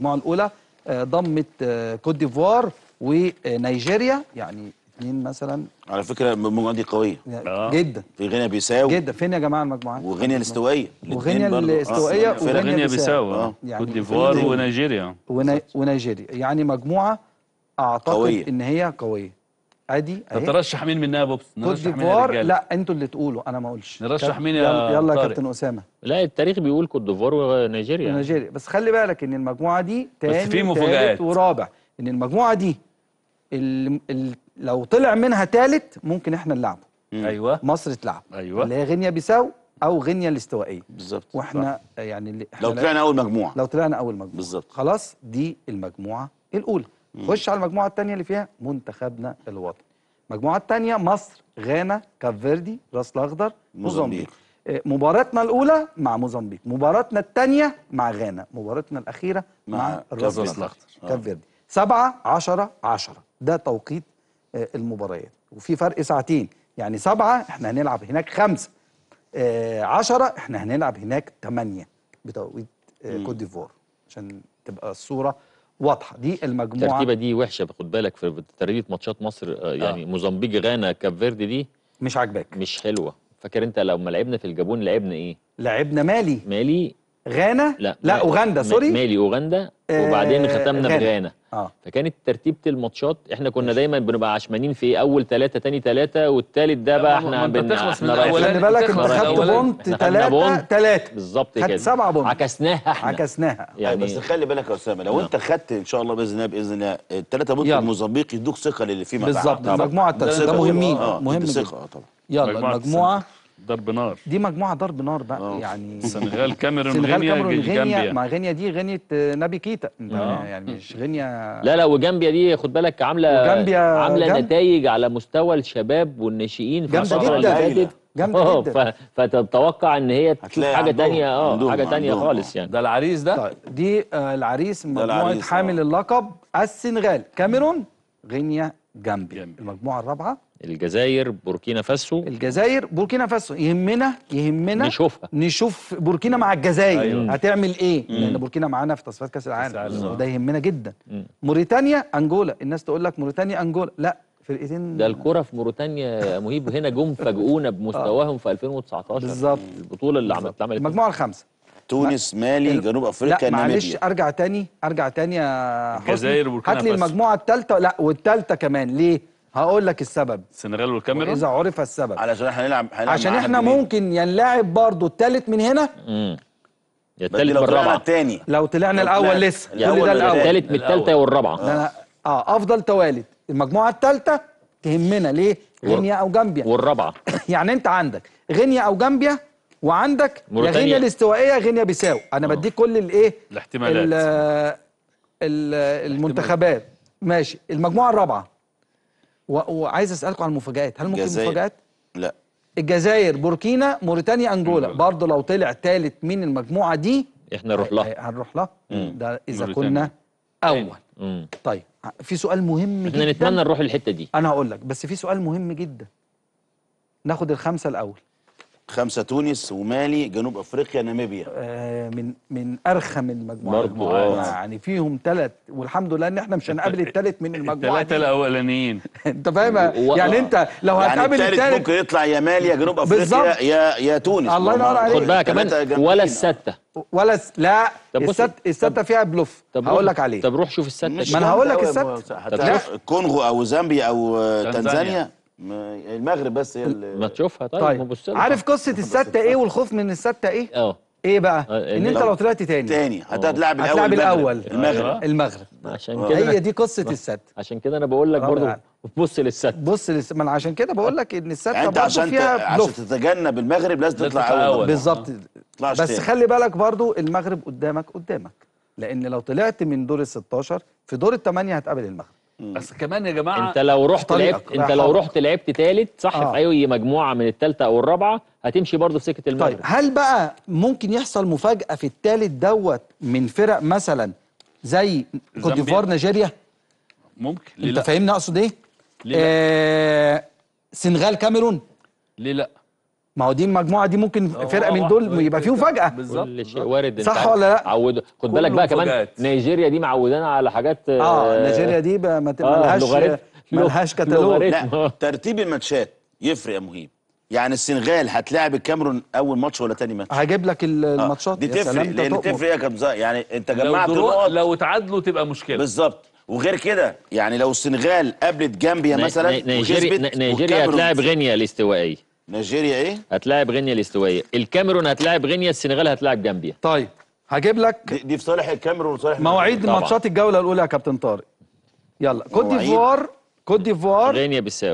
المجموعه الاولى آه، ضمت كوت آه، ديفوار ونيجيريا يعني اثنين مثلا على فكره المجموعه دي قويه آه. جدا في غينيا بيساو جدا فين يا جماعه المجموعات وغينيا الاستوائيه وغينيا آه، الاستوائيه آه. وغينيا بيساو اه يعني كوت ديفوار ونيجيريا ونيجيريا يعني مجموعه اعتقد قوية. ان هي قويه ادي طب ترشح مين منها بوبس كوت ديفوار لا انتوا اللي تقولوا انا ما اقولش نرشح مين يا يلا, يلا يا كابتن اسامه لا التاريخ بيقول كوت ديفوار ونيجيريا نيجيريا بس خلي بالك ان المجموعه دي تاني بس في مفاجآت ورابع ان المجموعه دي اللي اللي لو طلع منها ثالث ممكن احنا نلعبه ايوه مصر تلعب ايوه اللي هي غينيا بيساو او غينيا الاستوائيه بالظبط واحنا صح. يعني احنا لو طلعنا اول مجموعه لو طلعنا اول مجموعه بالظبط خلاص دي المجموعه الاولى خش على المجموعه الثانيه اللي فيها منتخبنا الوطني المجموعه الثانيه مصر غانا كاب فيردي راس الاخضر موزمبيق آه، مباراتنا الاولى مع موزمبيق مباراتنا الثانيه مع غانا مباراتنا الاخيره مع, مع راس الاخضر آه. كاب فيردي 7 10 10 ده توقيت آه، المباريات وفي فرق ساعتين يعني 7 احنا هنلعب هناك 5 10 احنا هنلعب هناك 8 بتوقيت كوت ديفوار عشان تبقى الصورة واضحه دي المجموعه الترتيبه دي وحشه خد بالك في ترتيب ماتشات مصر آه، آه. يعني آه. موزمبيق غانا كاب فيردي دي مش عاجباك مش حلوه فاكر انت لما لعبنا في الجابون لعبنا ايه لعبنا مالي مالي غانا لا لا اوغندا سوري مالي اوغندا آه، وبعدين ختمنا بغانا اه فكانت ترتيبه الماتشات احنا كنا دايما بنبقى عشمانين في ايه اول ثلاثه تاني ثلاثه والثالث ده بقى احنا من الاول خلي بالك انت خدت بونت ثلاثه ثلاثه بالظبط كده خدت سبعه بونت عكسناها احنا عكسناها يعني بس خلي بالك يا اسامه لو نعم. انت خدت ان شاء الله باذن الله باذن الله الثلاثه بونت الموزمبيقي يدوك ثقه للي فيما بعد بالظبط المجموعه ده مهمين مهم آه، جدا ثقه آه، طبعا يلا المجموعه ضرب نار دي مجموعه ضرب نار بقى أوه. يعني سنغال كاميرون سنغال كاميرون غينيا ما غينيا دي غينيا نبي كيتا آه. يعني مش غينيا لا لا وجامبيا دي خد بالك عامله جامبيا عامله جنب. نتائج على مستوى الشباب والناشئين في الفتره اللي فاتت جامده آه، جدا فتتوقع ان هي تشوف حاجه ثانيه اه حاجه ثانيه خالص يعني ده العريس ده طيب دي آه، العريس مجموعه حامل اللقب السنغال كاميرون غينيا جنبي المجموعه الرابعه الجزائر بوركينا فاسو الجزائر بوركينا فاسو يهمنا يهمنا نشوفها نشوف بوركينا مع الجزائر أيوة. هتعمل ايه مم. لان بوركينا معانا في تصفيات كاس العالم وده يهمنا جدا مم. موريتانيا انجولا الناس تقول لك موريتانيا انجولا لا فرقتين ده الكرة في موريتانيا مهيب هنا جم فاجئونا بمستواهم في 2019 بالظبط البطولة اللي عملت عملت المجموعة الخامسة تونس مالي جنوب افريقيا لا معلش ناميبيا. ارجع تاني ارجع تاني يا الجزائر والكاميرون هات لي المجموعه الثالثه لا والثالثه كمان ليه هقول لك السبب السنغال والكاميرون اذا عرف السبب علشان هنلعب, هنلعب عشان احنا ممكن ينلعب برضه الثالث من هنا امم يا الثالث والرابعه الثاني لو طلعنا الاول لسه كل ده الاول الثالث من الثالثه والرابعه اه, آه افضل توالد المجموعه الثالثه تهمنا ليه غينيا او جامبيا والرابعه يعني انت عندك غينيا او جامبيا وعندك يا غينيا الاستوائيه يا غينيا بيساو انا آه. بديك كل الايه الاحتمالات المنتخبات ماشي المجموعه الرابعه وعايز اسالكم عن المفاجات هل ممكن جزائر. مفاجات لا الجزائر بوركينا موريتانيا انجولا برضه لو طلع ثالث من المجموعه دي احنا نروح لها إيه، هنروح لها ده اذا موريتانيا. كنا اول مم. طيب في سؤال مهم احنا جدا احنا نتمنى نروح الحته دي انا هقول لك بس في سؤال مهم جدا ناخد الخمسه الاول خمسة تونس ومالي جنوب افريقيا ناميبيا آه من من ارخم المجموعات يعني فيهم ثلاث والحمد لله ان احنا مش هنقابل الثالث من المجموعه الثلاثه الاولانيين انت فاهم يعني انت لو يعني هتقابل يعني الثالث ممكن يطلع يا مالي يا جنوب افريقيا بالزبط. يا يا تونس الله ينور عليك خد بالك كمان ولا السته ولا س... لا الست الستة فيها بلوف هقول لك عليه طب روح شوف الستة ما انا هقول لك الستة الكونغو او زامبيا او تنزانيا ما يعني المغرب بس هي اللي ما تشوفها طيب, طيب. ما بص عارف قصه السته ايه والخوف من السته ايه؟ اه ايه بقى؟ آه، ان انت لو طلعت تاني تاني آه. هتلاعب الاول هتلاعب الاول آه. المغرب المغرب عشان كده هي دي قصه الست عشان كده انا بقول لك برضه بص للست بص للست ما انا عشان كده بقول لك ان الست يعني انت عشان فيها عشان تتجنب المغرب لازم تطلع اول بالظبط بس تاني. خلي بالك برضه المغرب قدامك قدامك لان لو طلعت من دور ال 16 في دور الثمانيه هتقابل المغرب بس كمان يا جماعه انت لو رحت لعبت انت لو رحت لعبت ثالث صح آه. في اي مجموعه من الثالثه او الرابعه هتمشي برضه في سكه المغرب طيب هل بقى ممكن يحصل مفاجاه في الثالث دوت من فرق مثلا زي كوت ديفوار نيجيريا ممكن ليه انت فاهمني اقصد ايه؟ ليه لا؟ آه سنغال كاميرون ليه لا؟ ما هو دي المجموعه دي ممكن اه، فرقه اه، من اه، دول يبقى فيه فجاه بالظبط شيء وارد صح ولا لا عود خد بالك بقى كمان نيجيريا دي معودانا على حاجات اه, آه نيجيريا دي ما لهاش ملهاش كتالوج لا ترتيب الماتشات يفرق يا مهيب يعني السنغال هتلاعب الكاميرون اول ماتش ولا تاني ماتش هجيب لك الماتشات دي تفرق لان تفرق يا كابتن يعني انت جمعت لو نقط لو تعادلوا تبقى مشكله بالظبط وغير كده يعني لو السنغال قابلت جامبيا مثلا نيجيريا نيجيريا هتلاعب غينيا الاستوائيه نيجيريا ايه؟ هتلاعب غينيا الاستوائيه، الكاميرون هتلاعب غينيا، السنغال هتلاعب جامبيا طيب هجيب لك دي, دي في صالح الكاميرون وصالح مواعيد ماتشات الجوله الاولى يا كابتن طارق يلا كوت ديفوار كوت ديفوار غينيا بالساوي